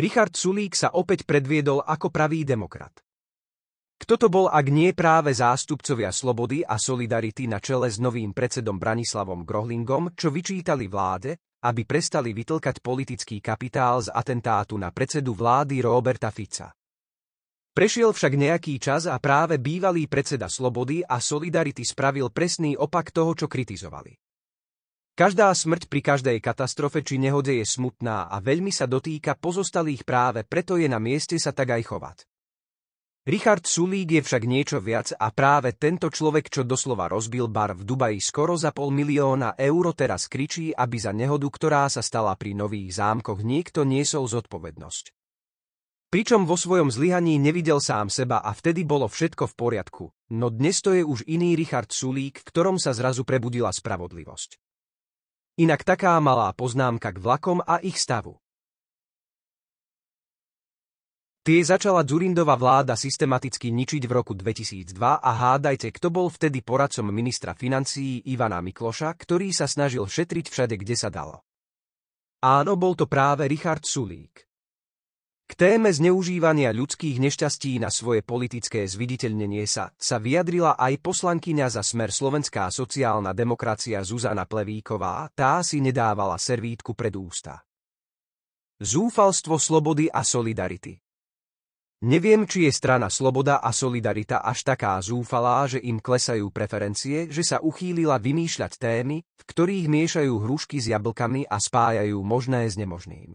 Richard Sulík sa opäť predviedol ako pravý demokrat. Kto to bol, ak nie práve zástupcovia Slobody a Solidarity na čele s novým predsedom Branislavom Grohlingom, čo vyčítali vláde, aby prestali vytlkať politický kapitál z atentátu na predsedu vlády Roberta Fica. Prešiel však nejaký čas a práve bývalý predseda Slobody a Solidarity spravil presný opak toho, čo kritizovali. Každá smrť pri každej katastrofe či nehode je smutná a veľmi sa dotýka pozostalých práve preto je na mieste sa tak aj chovať. Richard Sulík je však niečo viac a práve tento človek, čo doslova rozbil bar v Dubaji skoro za pol milióna eur teraz kričí, aby za nehodu, ktorá sa stala pri nových zámkoch, niekto niesol zodpovednosť. Pričom vo svojom zlyhaní nevidel sám seba a vtedy bolo všetko v poriadku, no dnes to je už iný Richard Sulík, v ktorom sa zrazu prebudila spravodlivosť. Inak taká malá poznámka k vlakom a ich stavu. Tie začala Dzurindova vláda systematicky ničiť v roku 2002 a hádajte, kto bol vtedy poradcom ministra financií Ivana Mikloša, ktorý sa snažil šetriť všade, kde sa dalo. Áno, bol to práve Richard Sulík. K téme zneužívania ľudských nešťastí na svoje politické zviditeľnenie sa sa vyjadrila aj poslankyňa za smer Slovenská sociálna demokracia Zuzana Plevíková, tá si nedávala servítku pred ústa. Zúfalstvo slobody a solidarity Neviem, či je strana Sloboda a Solidarita až taká zúfalá, že im klesajú preferencie, že sa uchýlila vymýšľať témy, v ktorých miešajú hrušky s jablkami a spájajú možné s nemožným.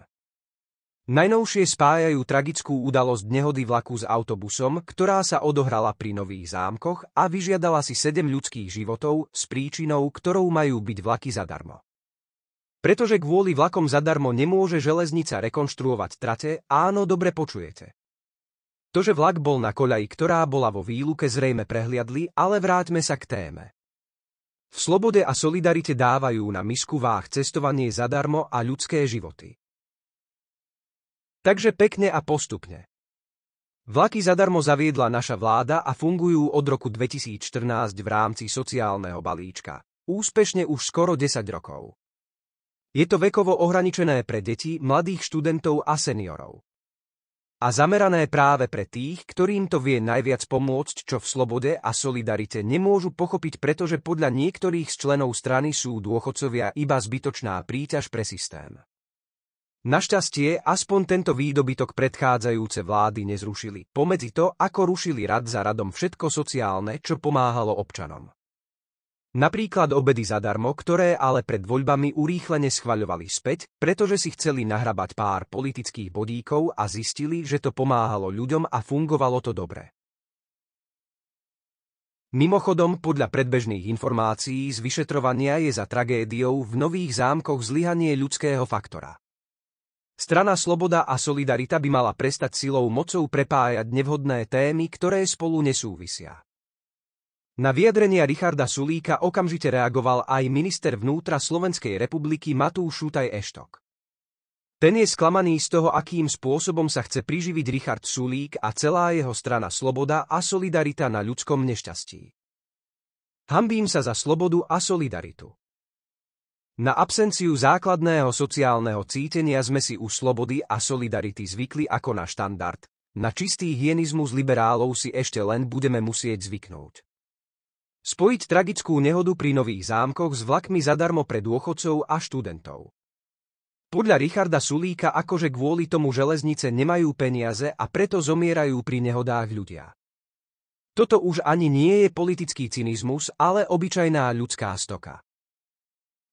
Najnovšie spájajú tragickú udalosť nehody vlaku s autobusom, ktorá sa odohrala pri Nových zámkoch a vyžiadala si sedem ľudských životov s príčinou, ktorou majú byť vlaky zadarmo. Pretože kvôli vlakom zadarmo nemôže železnica rekonštruovať trate, áno, dobre počujete. To, že vlak bol na koľaji, ktorá bola vo výluke, zrejme prehliadli, ale vráťme sa k téme. V slobode a solidarite dávajú na misku váh cestovanie zadarmo a ľudské životy. Takže pekne a postupne. Vlaky zadarmo zaviedla naša vláda a fungujú od roku 2014 v rámci sociálneho balíčka. Úspešne už skoro 10 rokov. Je to vekovo ohraničené pre deti, mladých študentov a seniorov. A zamerané práve pre tých, ktorým to vie najviac pomôcť, čo v slobode a solidarite nemôžu pochopiť, pretože podľa niektorých z členov strany sú dôchodcovia iba zbytočná príťaž pre systém. Našťastie aspoň tento výdobytok predchádzajúce vlády nezrušili, pomedzi to, ako rušili rad za radom všetko sociálne, čo pomáhalo občanom. Napríklad obedy zadarmo, ktoré ale pred voľbami urýchlene schvaľovali späť, pretože si chceli nahrabať pár politických bodíkov a zistili, že to pomáhalo ľuďom a fungovalo to dobre. Mimochodom, podľa predbežných informácií z vyšetrovania je za tragédiou v nových zámkoch zlyhanie ľudského faktora. Strana Sloboda a Solidarita by mala prestať silou mocou prepájať nevhodné témy, ktoré spolu nesúvisia. Na vyjadrenia Richarda Sulíka okamžite reagoval aj minister vnútra Slovenskej republiky Matúš Šutaj Eštok. Ten je sklamaný z toho, akým spôsobom sa chce priživiť Richard Sulík a celá jeho strana Sloboda a Solidarita na ľudskom nešťastí. Hambím sa za slobodu a solidaritu. Na absenciu základného sociálneho cítenia sme si u slobody a solidarity zvykli ako na štandard. Na čistý hienizmus liberálov si ešte len budeme musieť zvyknúť. Spojiť tragickú nehodu pri nových zámkoch s vlakmi zadarmo pre dôchodcov a študentov. Podľa Richarda Sulíka akože kvôli tomu železnice nemajú peniaze a preto zomierajú pri nehodách ľudia. Toto už ani nie je politický cynizmus, ale obyčajná ľudská stoka.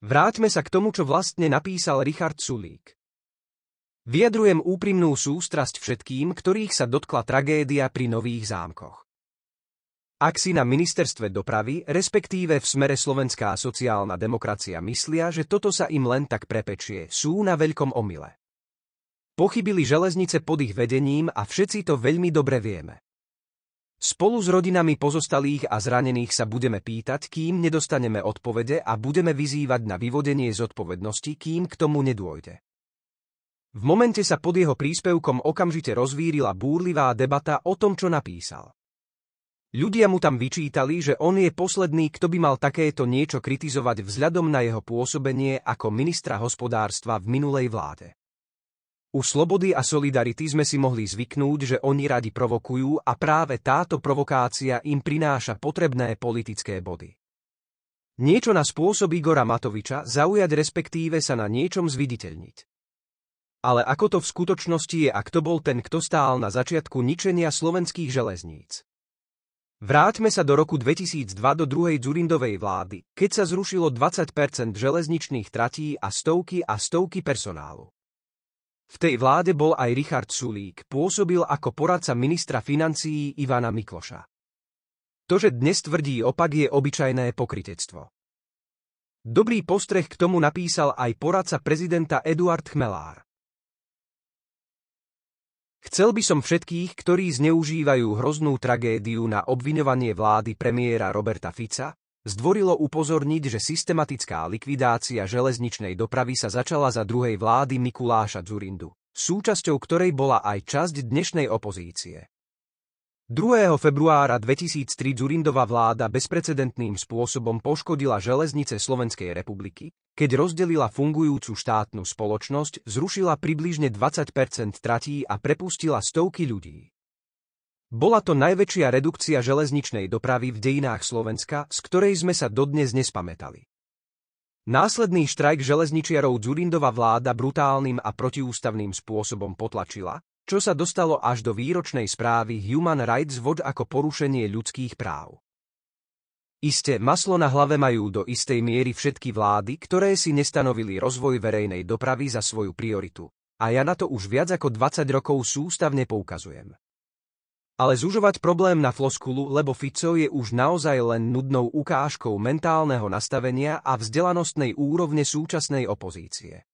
Vráťme sa k tomu, čo vlastne napísal Richard Sulík. Vyjadrujem úprimnú sústrasť všetkým, ktorých sa dotkla tragédia pri nových zámkoch. Ak si na ministerstve dopravy, respektíve v smere Slovenská sociálna demokracia myslia, že toto sa im len tak prepečie, sú na veľkom omyle. Pochybili železnice pod ich vedením a všetci to veľmi dobre vieme. Spolu s rodinami pozostalých a zranených sa budeme pýtať, kým nedostaneme odpovede a budeme vyzývať na vyvodenie zodpovednosti, kým k tomu nedôjde. V momente sa pod jeho príspevkom okamžite rozvírila búrlivá debata o tom, čo napísal. Ľudia mu tam vyčítali, že on je posledný, kto by mal takéto niečo kritizovať vzhľadom na jeho pôsobenie ako ministra hospodárstva v minulej vláde. U slobody a solidarity sme si mohli zvyknúť, že oni radi provokujú a práve táto provokácia im prináša potrebné politické body. Niečo na spôsob Igora Matoviča zaujať respektíve sa na niečom zviditeľniť. Ale ako to v skutočnosti je a kto bol ten, kto stál na začiatku ničenia slovenských železníc? Vráťme sa do roku 2002 do druhej Dzurindovej vlády, keď sa zrušilo 20% železničných tratí a stovky a stovky personálu. V tej vláde bol aj Richard Sulík, pôsobil ako poradca ministra financií Ivana Mikloša. To, že dnes tvrdí opak, je obyčajné pokritectvo. Dobrý postreh k tomu napísal aj poradca prezidenta Eduard Chmelár. Chcel by som všetkých, ktorí zneužívajú hroznú tragédiu na obvinovanie vlády premiéra Roberta Fica, Zdvorilo upozorniť, že systematická likvidácia železničnej dopravy sa začala za druhej vlády Mikuláša Dzurindu, súčasťou ktorej bola aj časť dnešnej opozície. 2. februára 2003 Dzurindova vláda bezprecedentným spôsobom poškodila železnice Slovenskej republiky, keď rozdelila fungujúcu štátnu spoločnosť, zrušila približne 20 tratí a prepustila stovky ľudí. Bola to najväčšia redukcia železničnej dopravy v dejinách Slovenska, z ktorej sme sa dodnes nespamätali. Následný štrajk železničiarov Dzurindova vláda brutálnym a protiústavným spôsobom potlačila, čo sa dostalo až do výročnej správy Human Rights Watch ako porušenie ľudských práv. Isté maslo na hlave majú do istej miery všetky vlády, ktoré si nestanovili rozvoj verejnej dopravy za svoju prioritu. A ja na to už viac ako 20 rokov sústavne poukazujem. Ale zužovať problém na floskulu, lebo Fico je už naozaj len nudnou ukážkou mentálneho nastavenia a vzdelanostnej úrovne súčasnej opozície.